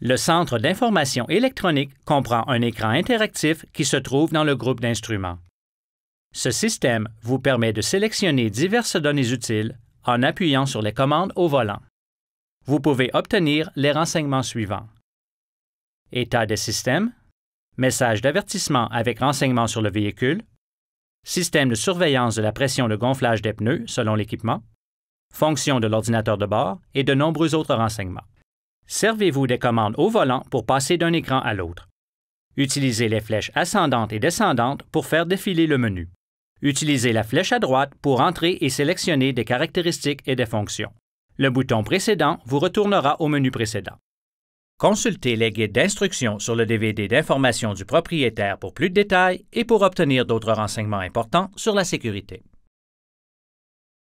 Le centre d'information électronique comprend un écran interactif qui se trouve dans le groupe d'instruments. Ce système vous permet de sélectionner diverses données utiles en appuyant sur les commandes au volant. Vous pouvez obtenir les renseignements suivants. État des systèmes, message d'avertissement avec renseignements sur le véhicule, système de surveillance de la pression de gonflage des pneus selon l'équipement, fonction de l'ordinateur de bord et de nombreux autres renseignements servez-vous des commandes au volant pour passer d'un écran à l'autre. Utilisez les flèches ascendantes et descendantes pour faire défiler le menu. Utilisez la flèche à droite pour entrer et sélectionner des caractéristiques et des fonctions. Le bouton précédent vous retournera au menu précédent. Consultez les guides d'instruction sur le DVD d'information du propriétaire pour plus de détails et pour obtenir d'autres renseignements importants sur la sécurité.